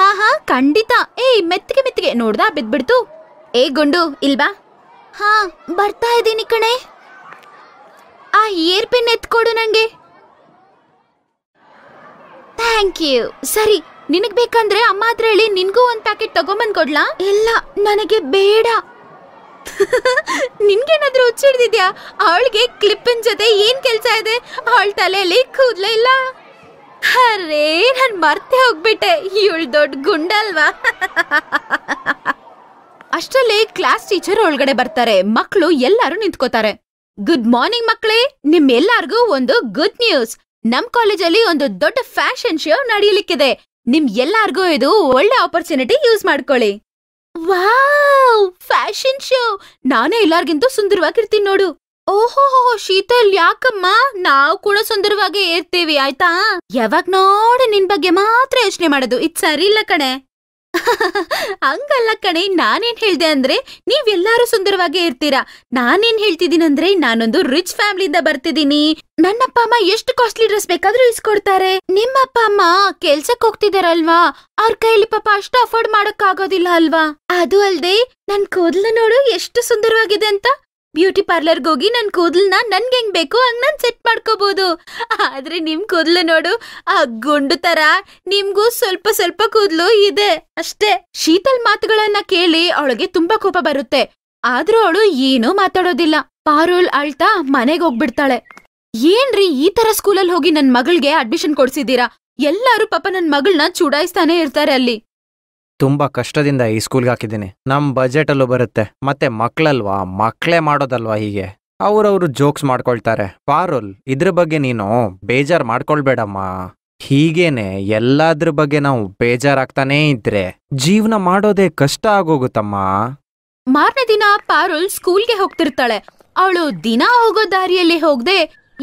ಹಾ ಹಾ ಖಂಡಿತ ಏಯ್ ಮೆತ್ತಿಗೆ ಮೆತ್ತಿಗೆ ನೋಡ್ದಾ ಬಿದ್ಬಿಡ್ತು ಏ ಗುಂಡು ಇಲ್ವಾ ಹಾ ಬರ್ತಾ ಇದ್ದೀನಿ ಕಣೆ ಆ ಏರ್ ಪೆನ್ ಎತ್ಕೊಡು ನಂಗೆ ಥ್ಯಾಂಕ್ ಯು ಸರಿ ನಿನಗ್ ಬೇಕಂದ್ರೆ ಅಮ್ಮ ಹತ್ರ ಹೇಳಿ ನಿನ್ಗೂ ಒಂದ್ ಪ್ಯಾಕೆಟ್ ತಗೊಂಬಂದ್ ಕೊಡ್ಲಾ ಇಲ್ಲ ನನಗೆ ಬೇಡ ನಿನ್ಗೇನಾದ್ರು ಹುಚ್ಚಿಡ್ದಿದ್ಯಾ ಅವಳಿಗೆ ಕ್ಲಿಪ್ಪಿನ ಜೊತೆ ಏನ್ ಕೆಲ್ಸ ಇದೆ ಅವಳ ತಲೆಯಲ್ಲಿ ಕೂದ್ಲೇ ಇಲ್ಲ ಅರೇ ನಾನು ಮರ್ತೆ ಹೋಗ್ಬಿಟ್ಟೆ ಇವಳು ದೊಡ್ಡ ಗುಂಡಲ್ವಾ ಅಷ್ಟರಲ್ಲಿ ಕ್ಲಾಸ್ ಟೀಚರ್ ಒಳಗಡೆ ಬರ್ತಾರೆ ಮಕ್ಕಳು ಎಲ್ಲರೂ ನಿಂತ್ಕೋತಾರೆ ಗುಡ್ ಮಾರ್ನಿಂಗ್ ಮಕ್ಕಳೇ ನಿಮ್ಮೆಲ್ಲರಿಗೂ ಒಂದು ಗುಡ್ ನ್ಯೂಸ್ ನಮ್ ಕಾಲೇಜಲ್ಲಿ ಒಂದು ದೊಡ್ಡ ಫ್ಯಾಷನ್ ಶೋ ನಡೆಯಲಿಕ್ಕಿದೆ ನಿಮ್ ಎಲ್ಲಾರ್ಗೂ ಇದು ಒಳ್ಳೆ ಆಪರ್ಚುನಿಟಿ ಯೂಸ್ ಮಾಡ್ಕೊಳ್ಳಿ ವಾವ್ ಫ್ಯಾಷನ್ ಶೋ ನಾನೇ ಎಲ್ಲಾರ್ಗಿಂತ ಸುಂದರವಾಗಿರ್ತೀನಿ ನೋಡು ಓಹೋ ಶೀತಲ್ ಯಾಕಮ್ಮ ನಾವು ಕೂಡ ಸುಂದರವಾಗಿ ಇರ್ತೀವಿ ಆಯ್ತಾ ಯಾವಾಗ ನೋಡಿ ನಿನ್ ಬಗ್ಗೆ ಮಾತ್ರ ಯೋಚನೆ ಮಾಡೋದು ಇದ್ ಸರಿ ಇಲ್ಲ ಕಣೆ ಹಂಗಲ್ಲ ಕಣೆ ನಾನೇನ್ ಹೇಳ್ದೆ ಅಂದ್ರೆ ನೀವೆಲ್ಲಾರು ಸುಂದರವಾಗೇ ಇರ್ತೀರಾ ನಾನೇನ್ ಹೇಳ್ತಿದ್ದೀನಂದ್ರೆ ನಾನೊಂದು ರಿಚ್ ಫ್ಯಾಮಿಲಿಯಿಂದ ಬರ್ತಿದ್ದೀನಿ ನನ್ನಪ್ಪ ಅಮ್ಮ ಎಷ್ಟು ಕಾಸ್ಟ್ಲಿ ಡ್ರೆಸ್ ಬೇಕಾದ್ರೂ ಇಸ್ಕೊಡ್ತಾರೆ ನಿಮ್ಮಪ್ಪ ಅಮ್ಮ ಕೆಲ್ಸಕ್ ಹೋಗ್ತಿದಾರಲ್ವಾ ಅವ್ರ ಕೈಲಿ ಪಾಪ ಅಷ್ಟು ಅಫೋರ್ಡ್ ಮಾಡಕ್ ಆಗೋದಿಲ್ಲ ಅಲ್ವಾ ಅದು ಅಲ್ದೆ ನನ್ ಕೂದ್ಲು ನೋಡು ಎಷ್ಟು ಸುಂದರವಾಗಿದೆ ಅಂತ ಬ್ಯೂಟಿ ಪಾರ್ಲರ್ಗೆ ಹೋಗಿ ನನ್ನ ಕೂದಲನ್ನ ನನ್ಗೆ ಹೆಂಗ್ ಬೇಕು ಹಂಗ್ ನಾನು ಸೆಟ್ ಮಾಡ್ಕೋಬಹುದು ಆದ್ರೆ ನಿಮ್ ಕೂದಲು ನೋಡು ಆ ಗುಂಡು ತರ ನಿಮ್ಗೂ ಸ್ವಲ್ಪ ಸ್ವಲ್ಪ ಕೂದಲು ಇದೆ ಅಷ್ಟೇ ಶೀತಲ್ ಮಾತುಗಳನ್ನ ಕೇಳಿ ಅವಳಿಗೆ ತುಂಬಾ ಕೋಪ ಬರುತ್ತೆ ಆದ್ರೂ ಅವಳು ಏನೂ ಮಾತಾಡೋದಿಲ್ಲ ಪಾರೋಲ್ ಅಳ್ತಾ ಮನೆಗೆ ಹೋಗ್ಬಿಡ್ತಾಳೆ ಏನ್ರಿ ಈ ತರ ಸ್ಕೂಲಲ್ಲಿ ಹೋಗಿ ನನ್ ಮಗಳಿಗೆ ಅಡ್ಮಿಷನ್ ಕೊಡ್ಸಿದೀರಾ ಎಲ್ಲರೂ ಪಾಪ ನನ್ ಮಗಳನ್ನ ಚುಡಾಯಿಸ್ತಾನೆ ಇರ್ತಾರೆ ಅಲ್ಲಿ ತುಂಬಾ ಕಷ್ಟದಿಂದ ಈ ಸ್ಕೂಲ್ಗೆ ಹಾಕಿದ್ದೀನಿ ನಮ್ಮ ಬಜೆಟಲ್ಲೂ ಬರುತ್ತೆ ಮತ್ತೆ ಮಕ್ಳಲ್ವಾ ಮಕ್ಳೇ ಮಾಡೋದಲ್ವಾ ಹೀಗೆ ಅವ್ರವ್ರು ಜೋಕ್ಸ್ ಮಾಡ್ಕೊಳ್ತಾರೆ ಪಾರುಲ್ ಇದ್ರ ಬಗ್ಗೆ ನೀನು ಬೇಜಾರ್ ಮಾಡ್ಕೊಳ್ಬೇಡಮ್ಮ ಹೀಗೇನೆ ಎಲ್ಲಾದ್ರ ಬಗ್ಗೆ ನಾವು ಬೇಜಾರಾಗ್ತಾನೇ ಇದ್ರೆ ಜೀವನ ಮಾಡೋದೇ ಕಷ್ಟ ಆಗೋಗುತ್ತಮ್ಮ ಮಾರನೇ ದಿನ ಪಾರುಲ್ ಸ್ಕೂಲ್ಗೆ ಹೋಗ್ತಿರ್ತಾಳೆ ಅವಳು ದಿನ ಹೋಗೋ ದಾರಿಯಲ್ಲಿ ಹೋಗದೆ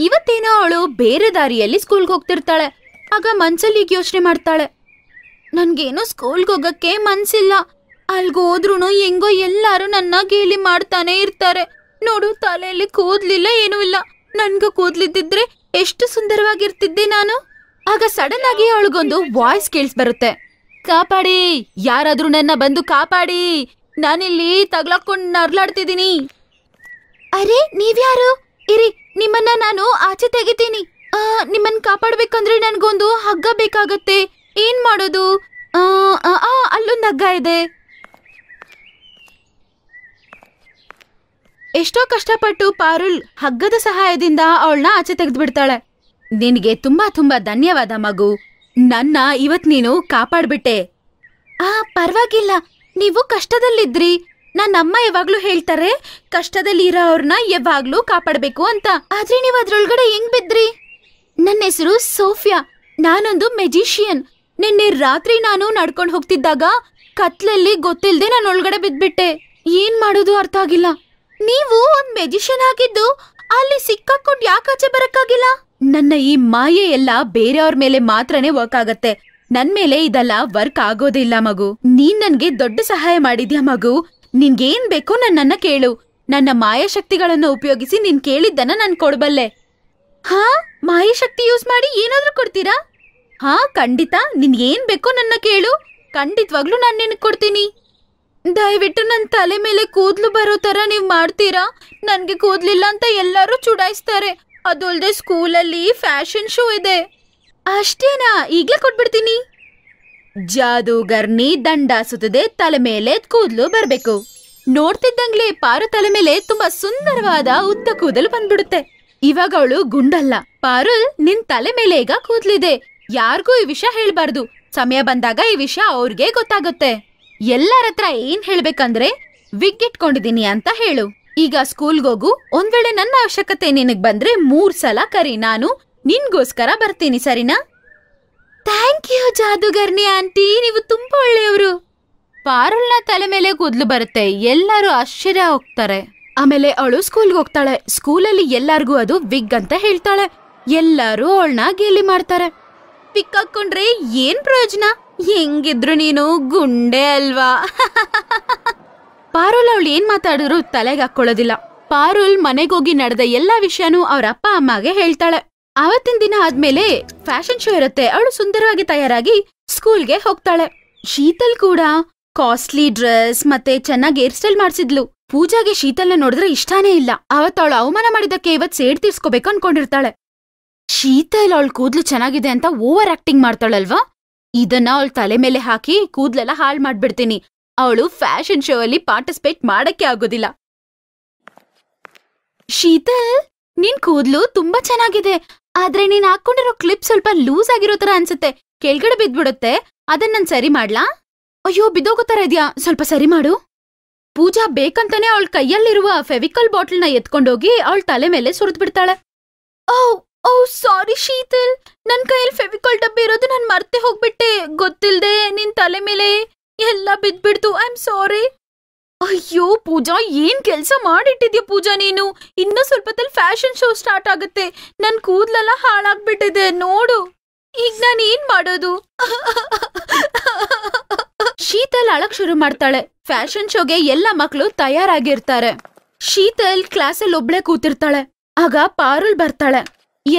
ಇವತ್ತೇನೋ ಅವಳು ಬೇರೆ ದಾರಿಯಲ್ಲಿ ಸ್ಕೂಲ್ಗೆ ಹೋಗ್ತಿರ್ತಾಳೆ ಆಗ ಮನ್ಸಲ್ಲಿ ಯೋಚನೆ ಮಾಡ್ತಾಳೆ ನನ್ಗೇನೋ ಸ್ಕೂಲ್ಗೆ ಹೋಗಕ್ಕೆ ಮನ್ಸಿಲ್ಲ ಅಲ್ಗೆ ಹೆಂಗೋ ಎಲ್ಲಾರು ನನ್ನ ಗೇಲಿ ಮಾಡ್ತಾನೆ ಇರ್ತಾರೆ ನೋಡು ತಲೆಯಲ್ಲಿ ಕೂದ್ಲಿಲ್ಲ ಏನೂ ಇಲ್ಲ ನನ್ಗ ಕೂದ್ಲಿದ್ದಿದ್ರೆ ಎಷ್ಟು ಸುಂದರವಾಗಿರ್ತಿದ್ದೆ ನಾನು ಆಗ ಸಡನ್ ಆಗಿ ಅವಳಿಗೊಂದು ವಾಯ್ಸ್ ಕೇಳಿಸ್ ಬರುತ್ತೆ ಕಾಪಾಡಿ ಯಾರಾದ್ರೂ ನನ್ನ ಬಂದು ಕಾಪಾಡಿ ನಾನಿಲ್ಲಿ ತಗ್ಲಾಕೊಂಡು ನರ್ಲಾಡ್ತಿದ್ದೀನಿ ಅರೆ ನೀವ್ಯಾರು ಇರಿ ನಿಮ್ಮನ್ನ ನಾನು ಆಚೆ ತೆಗಿತೀನಿ ನಿಮ್ಮನ್ನ ಕಾಪಾಡ್ಬೇಕಂದ್ರೆ ನನ್ಗೊಂದು ಹಗ್ಗ ಬೇಕಾಗತ್ತೆ ಏನ್ ಮಾಡೋದು ಅಲ್ಲೊಂದು ಹಗ್ಗ ಇದೆ ಎಷ್ಟೋ ಕಷ್ಟಪಟ್ಟು ಪಾರುಲ್ ಹಗ್ಗದ ಸಹಾಯದಿಂದ ಅವಳನ್ನ ಆಚೆ ತೆಗೆದು ಬಿಡ್ತಾಳೆ ನಿನಗೆ ತುಂಬಾ ತುಂಬಾ ಧನ್ಯವಾದ ಮಗು ನನ್ನ ಇವತ್ ನೀನು ಕಾಪಾಡ್ಬಿಟ್ಟೆ ಆ ಪರವಾಗಿಲ್ಲ ನೀವು ಕಷ್ಟದಲ್ಲಿದ್ರಿ ನನ್ನ ಅಮ್ಮ ಯಾವಾಗ್ಲೂ ಹೇಳ್ತಾರೆ ಕಷ್ಟದಲ್ಲಿ ಇರೋ ಅವ್ರನ್ನ ಯಾವಾಗ್ಲೂ ಕಾಪಾಡಬೇಕು ಅಂತ ಆದ್ರೆ ನೀವು ಅದ್ರೊಳಗಡೆ ಹೆಂಗ್ ಬಿದ್ರಿ ನನ್ನ ಹೆಸರು ಸೋಫಿಯಾ ನಾನೊಂದು ಮೆಜಿಷಿಯನ್ ನಿನ್ನೆ ರಾತ್ರಿ ನಾನು ನಡ್ಕೊಂಡು ಹೋಗ್ತಿದ್ದಾಗ ಕತ್ಲಲ್ಲಿ ಗೊತ್ತಿಲ್ಲದೆ ನಾನು ಒಳಗಡೆ ಬಿದ್ಬಿಟ್ಟೆ ಏನ್ ಮಾಡೋದು ಅರ್ಥ ಆಗಿಲ್ಲ ನೀವು ಒಂದ್ ಮೆಜಿಷಿಯನ್ ಆಗಿದ್ದು ಅಲ್ಲಿ ಸಿಕ್ಕಾಕೊಂಡು ಯಾಕಾಚೆ ಬರಕ್ಕಾಗಿಲ್ಲ ನನ್ನ ಈ ಮಾಯೆ ಎಲ್ಲ ಬೇರೆಯವ್ರ ಮೇಲೆ ಮಾತ್ರನೇ ವರ್ಕ್ ಆಗತ್ತೆ ನನ್ ಮೇಲೆ ಇದೆಲ್ಲ ವರ್ಕ್ ಆಗೋದಿಲ್ಲ ಮಗು ನೀನ್ ನನ್ಗೆ ದೊಡ್ಡ ಸಹಾಯ ಮಾಡಿದ್ಯಾ ಮಗು ನಿನ್ಗೇನ್ ಬೇಕೋ ನನ್ನನ್ನ ಕೇಳು ನನ್ನ ಮಾಯಾಶಕ್ತಿಗಳನ್ನು ಉಪಯೋಗಿಸಿ ನೀನ್ ಕೇಳಿದ್ದನ್ನ ನಾನು ಕೊಡಬಲ್ಲೆ ಹಾ ಮಾಯಾಶಕ್ತಿ ಯೂಸ್ ಮಾಡಿ ಏನಾದ್ರೂ ಕೊಡ್ತೀರಾ ಹಾ ಖಂಡಿತ ನಿನ್ ಏನ್ ಬೇಕೋ ನನ್ನ ಕೇಳು ಖಂಡಿತವಾಗ್ಲೂ ನಾನು ನಿನ್ ಕೊಡ್ತೀನಿ ದಯವಿಟ್ಟು ನನ್ನ ತಲೆ ಮೇಲೆ ಕೂದ್ಲು ಬರೋ ತರ ನೀವು ಮಾಡ್ತೀರಾ ನನಗೆ ಕೂದ್ಲಿಲ್ಲ ಅಂತ ಎಲ್ಲರೂ ಚುಡಾಯಿಸ್ತಾರೆ ಅದು ಅಲ್ಲದೆ ಸ್ಕೂಲಲ್ಲಿ ಫ್ಯಾಷನ್ ಶೋ ಇದೆ ಅಷ್ಟೇನಾ ಈಗಲೇ ಕೊಟ್ಬಿಡ್ತೀನಿ ಜಾದೂಗರ್ನಿ ದಂಡ ಸುತ್ತದೆ ತಲೆ ಮೇಲೆ ಕೂದ್ಲು ಬರಬೇಕು ನೋಡ್ತಿದ್ದಂಗ್ಲೇ ಪಾರು ತಲೆ ಮೇಲೆ ತುಂಬಾ ಸುಂದರವಾದ ಉದ್ದ ಕೂದಲು ಬಂದ್ಬಿಡುತ್ತೆ ಇವಾಗ ಅವಳು ಗುಂಡಲ್ಲ ಪಾರುಲ್ ನಿನ್ ತಲೆ ಮೇಲೆ ಈಗ ಕೂದಲಿದೆ ಯಾರಿಗೂ ಈ ವಿಷಯ ಹೇಳ್ಬಾರ್ದು ಸಮಯ ಬಂದಾಗ ಈ ವಿಷಯ ಅವ್ರಿಗೆ ಗೊತ್ತಾಗುತ್ತೆ ಎಲ್ಲಾರ ಹತ್ರ ಏನ್ ಹೇಳ್ಬೇಕಂದ್ರೆ ವಿಗ್ ಇಟ್ಕೊಂಡಿದೀನಿ ಅಂತ ಹೇಳು ಈಗ ಸ್ಕೂಲ್ಗೋಗು ಒಂದ್ ವೇಳೆ ನನ್ನ ಅವಶ್ಯಕತೆ ನಿನಗ್ ಬಂದ್ರೆ ಮೂರ್ ಸಲ ಕರಿ ನಾನು ನಿನ್ಗೋಸ್ಕರ ಬರ್ತೀನಿ ಸರಿನಾ ಥ್ಯಾಂಕ್ ಯು ಜಾದುಗರ್ನಿ ಆಂಟಿ ನೀವು ತುಂಬಾ ಒಳ್ಳೆಯವರು ಪಾರುಲ್ನ ತಲೆ ಮೇಲೆ ಕೂದ್ಲು ಬರುತ್ತೆ ಎಲ್ಲರೂ ಆಶ್ಚರ್ಯ ಹೋಗ್ತಾರೆ ಆಮೇಲೆ ಅವಳು ಸ್ಕೂಲ್ಗೆ ಹೋಗ್ತಾಳೆ ಸ್ಕೂಲಲ್ಲಿ ಎಲ್ಲಾರ್ಗೂ ಅದು ವಿಗ್ ಅಂತ ಹೇಳ್ತಾಳೆ ಎಲ್ಲರೂ ಅವಳನ್ನ ಗೇಲಿ ಮಾಡ್ತಾರೆ ಪಿಕ್ ಹಾಕೊಂಡ್ರೆ ಏನ್ ಪ್ರಯೋಜನ ಹೆಂಗಿದ್ರು ನೀನು ಗುಂಡೆ ಅಲ್ವಾ ಪಾರುಲ್ ಅವಳು ಏನ್ ಮಾತಾಡಿದ್ರು ತಲೆಗೆ ಹಾಕೊಳ್ಳೋದಿಲ್ಲ ಪಾರುಲ್ ಮನೆಗೋಗಿ ನಡೆದ ಎಲ್ಲಾ ವಿಷಯನೂ ಅವ್ರ ಅಪ್ಪ ಅಮ್ಮಗೆ ಹೇಳ್ತಾಳೆ ಅವತ್ತಿನ ದಿನ ಆದ್ಮೇಲೆ ಫ್ಯಾಷನ್ ಶೋ ಇರುತ್ತೆ ಅವಳು ಸುಂದರವಾಗಿ ತಯಾರಾಗಿ ಸ್ಕೂಲ್ಗೆ ಹೋಗ್ತಾಳೆ ಶೀತಲ್ ಕೂಡ ಕಾಸ್ಟ್ಲಿ ಡ್ರೆಸ್ ಮತ್ತೆ ಚೆನ್ನಾಗಿ ಹೇರ್ ಸ್ಟೈಲ್ ಮಾಡಿಸಿದ್ಲು ಪೂಜಾಗೆ ಶೀತಲ್ನ ನೋಡಿದ್ರೆ ಇಷ್ಟಾನೇ ಇಲ್ಲ ಅವತ್ತು ಅವಳು ಅವಮಾನ ಮಾಡಿದಕ್ಕೆ ಇವತ್ ಸೇಡ್ ತೀರ್ಸ್ಕೋಬೇಕು ಅನ್ಕೊಂಡಿರ್ತಾಳೆ ಶೀತಲ್ ಇಲ್ಲ ಕೂದ್ಲು ಚೆನ್ನಾಗಿದೆ ಅಂತ ಓವರ್ ಆಕ್ಟಿಂಗ್ ಮಾಡ್ತಾಳಲ್ವಾ ಇದನ್ನ ಅವಳ ತಲೆ ಮೇಲೆ ಹಾಕಿ ಕೂದ್ಲೆಲ್ಲ ಹಾಳ್ ಮಾಡ್ಬಿಡ್ತೀನಿ ಅವಳು ಫ್ಯಾಷನ್ ಶೋ ಅಲ್ಲಿ ಪಾರ್ಟಿಸಿಪೇಟ್ ಮಾಡಕ್ಕೆ ಆಗೋದಿಲ್ಲ ಶೀತಲ್ ನಿನ್ ಕೂದ್ಲು ತುಂಬಾ ಚೆನ್ನಾಗಿದೆ ಆದ್ರೆ ನೀನ್ ಹಾಕೊಂಡಿರೋ ಕ್ಲಿಪ್ ಸ್ವಲ್ಪ ಲೂಸ್ ಆಗಿರೋ ತರ ಅನ್ಸುತ್ತೆ ಕೆಳಗಡೆ ಬಿದ್ಬಿಡುತ್ತೆ ಅದನ್ನ ಸರಿ ಮಾಡ್ಲಾ ಅಯ್ಯೋ ಬಿದ್ದೋಗೋ ತರ ಇದ್ಯಾ ಸ್ವಲ್ಪ ಸರಿ ಮಾಡು ಪೂಜಾ ಬೇಕಂತಾನೆ ಅವಳ ಕೈಯಲ್ಲಿರುವ ಫೆವಿಕಲ್ ಬಾಟಲ್ನ ಎತ್ಕೊಂಡೋಗಿ ಅವಳ ತಲೆ ಮೇಲೆ ಸುರಿದ್ಬಿಡ್ತಾಳೆ ಓ ಓ oh, ಸಾರಿ ಶೀತಲ್ ನನ್ನ ಕೈಯಲ್ಲಿ ಫೆವಿಕಾಲ್ ಡಬ್ಬಿ ಇರೋದು ನಾನು ಮರ್ತೆ ಹೋಗ್ಬಿಟ್ಟೆ ಗೊತ್ತಿಲ್ಲದೆ ನಿನ್ ತಲೆ ಮೇಲೆ ಎಲ್ಲ ಬಿದ್ಬಿಡ್ತು ಐ ಆಮ್ ಸಾರಿ ಅಯ್ಯೋ ಪೂಜಾ ಏನ್ ಕೆಲಸ ಮಾಡಿಟ್ಟಿದ್ಯ ಪೂಜಾ ನೀನು ಇನ್ನೂ ಸ್ವಲ್ಪದಲ್ಲಿ ಫ್ಯಾಷನ್ ಶೋ ಸ್ಟಾರ್ಟ್ ಆಗುತ್ತೆ ನನ್ನ ಕೂದಲೆಲ್ಲ ಹಾಳಾಗ್ಬಿಟ್ಟಿದೆ ನೋಡು ಈಗ ನಾನು ಏನ್ ಮಾಡೋದು ಶೀತಲ್ ಅಳಕ್ ಶುರು ಮಾಡ್ತಾಳೆ ಫ್ಯಾಷನ್ ಶೋಗೆ ಎಲ್ಲ ಮಕ್ಕಳು ತಯಾರಾಗಿರ್ತಾರೆ ಶೀತಲ್ ಕ್ಲಾಸಲ್ಲಿ ಒಬ್ಳೆ ಕೂತಿರ್ತಾಳೆ ಆಗ ಪಾರುಲ್ ಬರ್ತಾಳೆ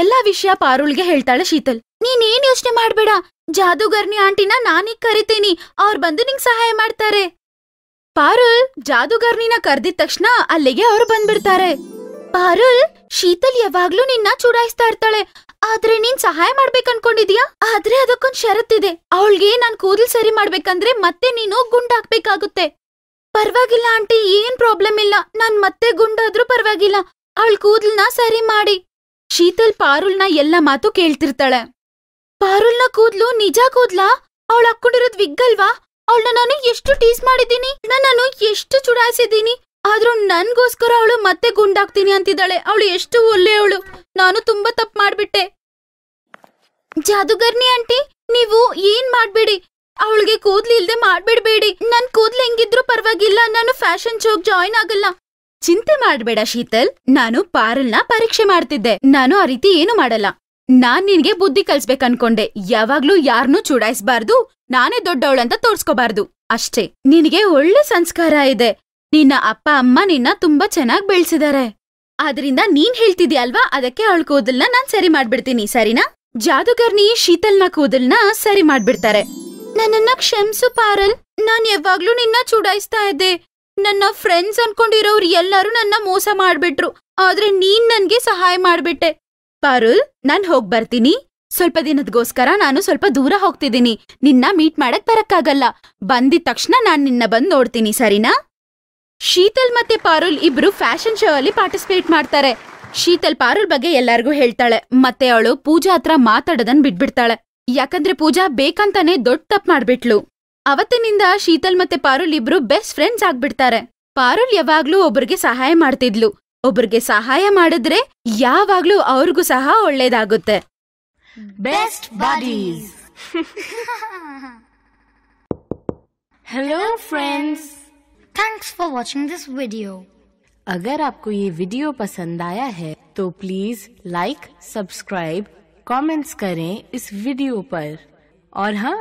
ಎಲ್ಲಾ ವಿಷಯ ಪಾರುಳ್ಗೆ ಹೇಳ್ತಾಳೆ ಶೀತಲ್ ನೀನೇನ್ ಯೋಚನೆ ಮಾಡ್ಬೇಡ ಜಾದೂಗರ್ನಿ ಆಂಟಿನ ನಾನೀಗ ಕರಿತೀನಿ ಅವ್ರು ಬಂದು ನಿಂಗ್ ಸಹಾಯ ಮಾಡ್ತಾರೆ ಪಾರುಲ್ ಜಾದೂಗರ್ನಿನ ಕರೆದಿದ ತಕ್ಷಣ ಅಲ್ಲಿಗೆ ಅವ್ರು ಬಂದ್ಬಿಡ್ತಾರೆ ಪಾರುಲ್ ಶೀತಲ್ ಯಾವಾಗ್ಲೂ ನಿನ್ನ ಚುಡಾಯಿಸ್ತಾ ಇರ್ತಾಳೆ ಆದ್ರೆ ನೀನ್ ಸಹಾಯ ಮಾಡ್ಬೇಕನ್ಕೊಂಡಿದ್ಯಾ ಆದ್ರೆ ಅದಕ್ಕೊಂದ್ ಷರತ್ತಿದೆ ಅವಳಿಗೆ ನಾನ್ ಕೂದಲ್ ಸರಿ ಮಾಡ್ಬೇಕಂದ್ರೆ ಮತ್ತೆ ನೀನು ಗುಂಡಾಕ್ಬೇಕಾಗುತ್ತೆ ಪರವಾಗಿಲ್ಲ ಆಂಟಿ ಏನ್ ಪ್ರಾಬ್ಲಮ್ ಇಲ್ಲ ನಾನ್ ಮತ್ತೆ ಗುಂಡಾದ್ರೂ ಪರವಾಗಿಲ್ಲ ಅವಳ ಕೂದಲ್ನ ಸರಿ ಮಾಡಿ ಶೀತಲ್ ಪಾರುಲ್ನ ಎಲ್ಲ ಮಾತು ಕೇಳ್ತಿರ್ತಾಳೆ ಪಾರುಲ್ನ ಕೂದ್ಲು ನಿಜ ಕೂದ್ಲಾ ಅವಳು ಹಾಕೊಂಡಿರೋದ್ ವಿಗ್ಗಲ್ವಾ ಅವಳನ್ನ ನಾನು ಎಷ್ಟು ಟೀಸ್ ಮಾಡಿದ್ದೀನಿ ನಾನು ಎಷ್ಟು ಚುಡಾಯಿಸಿದ್ದೀನಿ ಆದ್ರೂ ನನ್ಗೋಸ್ಕರ ಅವಳು ಮತ್ತೆ ಗುಂಡಾಗ್ತೀನಿ ಅಂತಿದ್ದಾಳೆ ಅವಳು ಎಷ್ಟು ಒಳ್ಳೆಯವಳು ನಾನು ತುಂಬಾ ತಪ್ಪು ಮಾಡ್ಬಿಟ್ಟೆ ಜಾದುಗರ್ನಿ ಆಂಟಿ ನೀವು ಏನ್ ಮಾಡ್ಬೇಡಿ ಅವಳಿಗೆ ಕೂದ್ಲಿಲ್ದೆ ಮಾಡ್ಬಿಡ್ಬೇಡಿ ನನ್ ಕೂದ್ಲು ಹೆಂಗಿದ್ರು ಪರವಾಗಿಲ್ಲ ನಾನು ಫ್ಯಾಷನ್ ಶೋಗ್ ಜಾಯ್ನ್ ಆಗಲ್ಲ ಚಿಂತೆ ಮಾಡ್ಬೇಡ ಶೀತಲ್ ನಾನು ಪಾರಲ್ನ ಪರೀಕ್ಷೆ ಮಾಡ್ತಿದ್ದೆ ನಾನು ಆ ರೀತಿ ಏನು ಮಾಡಲ್ಲ ನಾನ್ ನಿನ್ಗೆ ಬುದ್ಧಿ ಕಲ್ಸ್ಬೇಕನ್ಕೊಂಡೆ ಯಾವಾಗ್ಲೂ ಯಾರ್ನೂ ಚುಡಾಯಿಸ್ಬಾರ್ದು ನಾನೇ ದೊಡ್ಡವಳಂತ ತೋರ್ಸ್ಕೋಬಾರ್ದು ಅಷ್ಟೇ ನಿನಗೆ ಒಳ್ಳೆ ಸಂಸ್ಕಾರ ಇದೆ ನಿನ್ನ ಅಪ್ಪ ಅಮ್ಮ ನಿನ್ನ ತುಂಬಾ ಚೆನ್ನಾಗ್ ಬೆಳ್ಸಿದಾರೆ ಆದ್ರಿಂದ ನೀನ್ ಹೇಳ್ತಿದ್ಯಲ್ವಾ ಅದಕ್ಕೆ ಅವಳ ಕೂದಲ್ನ ನಾನ್ ಸರಿ ಮಾಡ್ಬಿಡ್ತೀನಿ ಸರಿನಾ ಜಾದುಗರ್ನಿ ಶೀತಲ್ನ ಕೂದಲ್ನ ಸರಿ ಮಾಡ್ಬಿಡ್ತಾರೆ ನನ್ನನ್ನ ಕ್ಷಮ್ಸು ಪಾರಲ್ ನಾನ್ ಯಾವಾಗ್ಲೂ ನಿನ್ನ ಚುಡಾಯಿಸ್ತಾ ಇದ್ದೆ ನನ್ನ ಫ್ರೆಂಡ್ಸ್ ಅನ್ಕೊಂಡಿರೋರು ಎಲ್ಲರೂ ನನ್ನ ಮೋಸ ಮಾಡ್ಬಿಟ್ರು ಆದ್ರೆ ನೀನ್ ನನ್ಗೆ ಸಹಾಯ ಮಾಡ್ಬಿಟ್ಟೆ ಪಾರುಲ್ ನಾನ್ ಹೋಗ್ ಬರ್ತೀನಿ ಸ್ವಲ್ಪ ದಿನದಗೋಸ್ಕರ ನಾನು ಸ್ವಲ್ಪ ದೂರ ಹೋಗ್ತಿದ್ದೀನಿ ನಿನ್ನ ಮೀಟ್ ಮಾಡಕ್ ಬರಕ್ಕಾಗಲ್ಲ ಬಂದಿದ ತಕ್ಷಣ ನಾನ್ ನಿನ್ನ ಬಂದ್ ನೋಡ್ತೀನಿ ಸರಿನಾ ಶೀತಲ್ ಮತ್ತೆ ಪಾರುಲ್ ಇಬ್ರು ಫ್ಯಾಷನ್ ಶೋ ಅಲ್ಲಿ ಪಾರ್ಟಿಸಿಪೇಟ್ ಮಾಡ್ತಾರೆ ಶೀತಲ್ ಪಾರುಲ್ ಬಗ್ಗೆ ಎಲ್ಲರಿಗೂ ಹೇಳ್ತಾಳೆ ಮತ್ತೆ ಅವಳು ಪೂಜಾ ಹತ್ರ ಮಾತಾಡೋದನ್ ಬಿಟ್ಬಿಡ್ತಾಳೆ ಯಾಕಂದ್ರೆ ಪೂಜಾ ಬೇಕಂತಾನೆ ದೊಡ್ಡ ತಪ್ಪು ಮಾಡ್ಬಿಟ್ಲು ಅವತ್ತಿನಿಂದ ಶೀತಲ್ ಮತ್ತೆ ಪಾರುಲ್ ಇಬ್ರು ಬೆಸ್ಟ್ ಫ್ರೆಂಡ್ಸ್ ಆಗ್ಬಿಡ್ತಾರೆ ಪಾರುಲ್ ಯಾವಾಗ್ಲೂ ಒಬ್ರಿಗೆ ಸಹಾಯ ಮಾಡ್ತಿದ್ಲು ಒಬ್ರಿಗೆ ಸಹಾಯ ಮಾಡಿದ್ರೆ ಯಾವಾಗ್ಲೂ ಅವ್ರಿಗೂ ಸಹ ಒಳ್ಳೇದಾಗುತ್ತೆ best buddies hello friends thanks for watching this video अगर आपको ये वीडियो पसंद आया है तो प्लीज लाइक सब्सक्राइब कमेंट्स करें इस वीडियो पर और हाँ